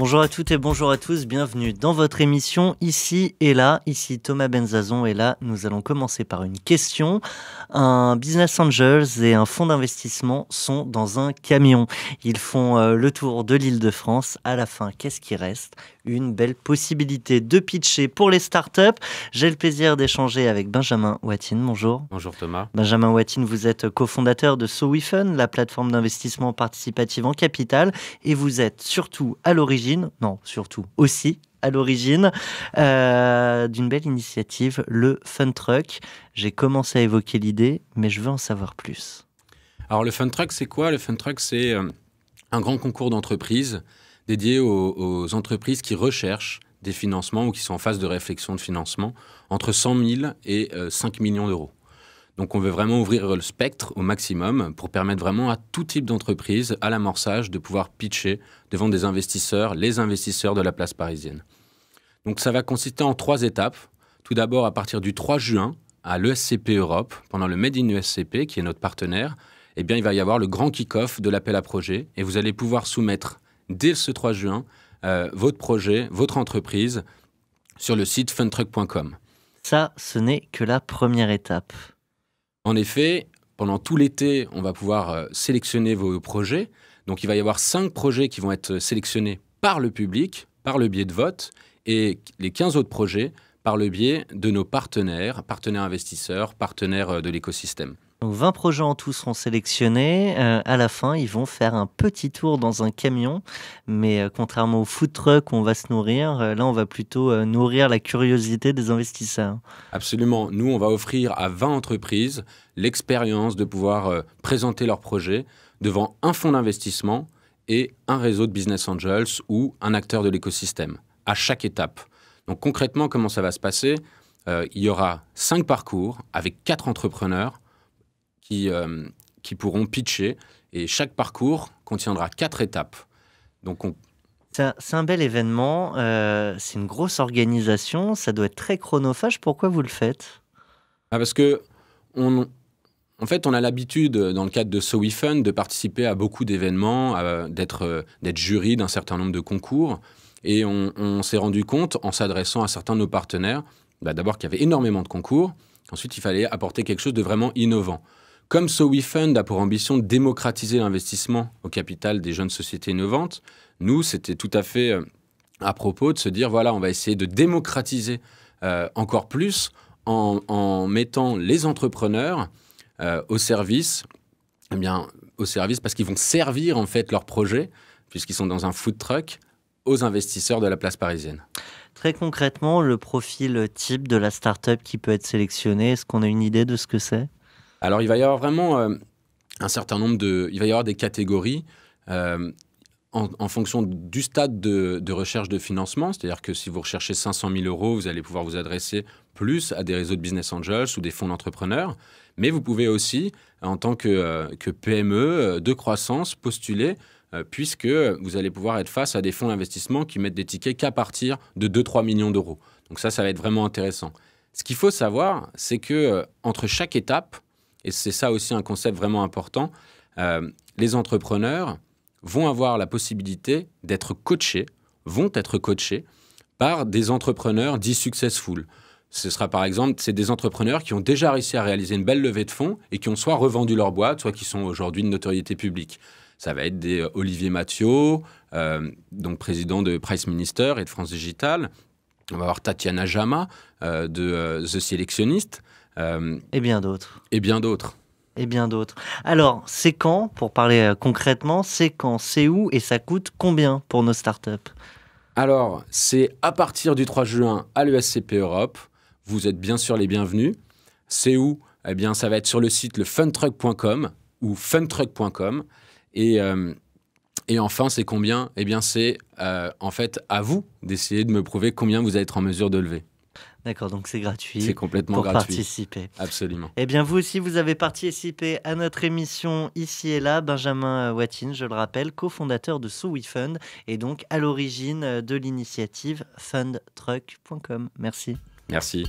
Bonjour à toutes et bonjour à tous, bienvenue dans votre émission Ici et là. Ici Thomas Benzazon et là, nous allons commencer par une question. Un business angels et un fonds d'investissement sont dans un camion. Ils font euh, le tour de l'île de France. À la fin, qu'est-ce qui reste Une belle possibilité de pitcher pour les startups. J'ai le plaisir d'échanger avec Benjamin Watine. Bonjour. Bonjour Thomas. Benjamin Watine, vous êtes cofondateur de SoWeFun, la plateforme d'investissement participatif en capital, et vous êtes surtout à l'origine non, surtout aussi à l'origine euh, d'une belle initiative, le Fun Truck. J'ai commencé à évoquer l'idée, mais je veux en savoir plus. Alors le Fun Truck, c'est quoi Le Fun Truck, c'est euh, un grand concours d'entreprise dédié aux, aux, entreprises qui recherchent des financements ou qui sont en phase de réflexion de financement entre 100 000 et 5 euh, millions d'euros. Donc on veut vraiment ouvrir le spectre au maximum pour permettre vraiment à tout type d'entreprise, à l'amorçage, de pouvoir pitcher devant des investisseurs, les investisseurs de la place parisienne. Donc ça va consister en trois étapes. Tout d'abord, à partir du 3 juin, à l'ESCP Europe, pendant le Made in ESCP, qui est notre partenaire, eh bien, il va y avoir le grand kick-off de l'appel à projet et vous allez pouvoir soumettre dès ce 3 juin euh, votre projet, votre entreprise sur le site funtruck.com. Ça, ce n'est que la première étape. En effet, pendant tout l'été, on va pouvoir euh, sélectionner vos projets. Donc il va y avoir cinq projets qui vont être sélectionnés par le public, par le biais de vote, et les 15 autres projets par le biais de nos partenaires, partenaires investisseurs, partenaires euh, de l'écosystème. 20 projets en tout seront sélectionnés. Euh, à la fin, ils vont faire un petit tour dans un camion. Mais euh, contrairement au food truck où on va se nourrir, euh, là, on va plutôt nourrir la curiosité des investisseurs. Absolument. Nous, on va offrir à 20 entreprises l'expérience de pouvoir présenter leurs projets devant un fonds d'investissement et un réseau de business angels ou un acteur de l'écosystème à chaque étape. Donc concrètement, comment ça va se passer Il y aura 5 parcours avec 4 entrepreneurs euh, qui, pourront pitcher. Et chaque parcours contiendra quatre étapes. Donc C'est un, bel événement, euh, c'est une grosse organisation, ça doit être très chronophage. Pourquoi vous le faites ah, Parce que en fait, on a l'habitude, dans le cadre de So We Fun, de participer à beaucoup d'événements, euh, d'être jury d'un certain nombre de concours. Et on, s'est rendu compte, en s'adressant à certains de nos partenaires, bah, d'abord qu'il y avait énormément de concours. Ensuite, il fallait apporter quelque chose de vraiment innovant. Comme SoWeFund a pour ambition de démocratiser l'investissement au capital des jeunes sociétés innovantes, nous, c'était tout à fait euh, à propos de se dire, voilà, on va essayer de démocratiser euh, encore plus en, mettant les entrepreneurs euh, au service, eh bien, au service parce qu'ils vont servir en fait leur projet, puisqu'ils sont dans un food truck, aux investisseurs de la place parisienne. Très concrètement, le profil type de la startup qui peut être sélectionnée, est-ce qu'on a une idée de ce que c'est alors, il va y avoir vraiment euh, un certain nombre de. Il va y avoir des catégories. Euh, en, fonction du stade de, recherche de financement, c'est-à-dire que si vous recherchez 500 000 euros, vous allez pouvoir vous adresser plus à des réseaux de business angels ou des fonds d'entrepreneurs, mais vous pouvez aussi, en tant que, PME euh, e, de croissance, postuler puisque vous allez pouvoir être face à des fonds d'investissement qui mettent des tickets qu'à partir de 2-3 millions d'euros. Donc ça, ça va être vraiment intéressant. Ce qu'il faut savoir, c'est que entre chaque étape, et c'est ça aussi un concept vraiment important, euh, les entrepreneurs vont avoir la possibilité d'être coachés, vont être coachés par des entrepreneurs dits successful. Ce sera par exemple, c'est des entrepreneurs qui ont déjà réussi à réaliser une belle levée de fonds et qui ont soit revendu leur boîte, soit qui sont aujourd'hui de notoriété publique. Ça va être des euh, Olivier Mathieu, euh, donc président de Price Minister et de France Digital. On va avoir Tatiana Jama de The Selectionist. Euh, et bien d'autres. Et bien d'autres. Et bien d'autres. Alors, c'est quand, pour parler euh, concrètement, c'est quand, c'est où et ça coûte combien pour nos startups Alors, c'est à partir du 3 juin à l'ESCP Europe. Vous êtes bien sûr les bienvenus. C'est où Eh bien, ça va être sur le site funtruck.com ou funtruck.com. Et, euh, et enfin, c'est combien Eh bien, c'est en fait à vous d'essayer de me prouver combien vous allez être en mesure de lever. D'accord, donc c'est gratuit. C'est complètement pour gratuit. participer. Absolument. Eh bien, vous aussi, vous avez participé à notre émission Ici et là. Benjamin euh, Wattin, je le rappelle, cofondateur de Soui et donc à l'origine euh, de l'initiative fundtruck.com. Merci. Merci.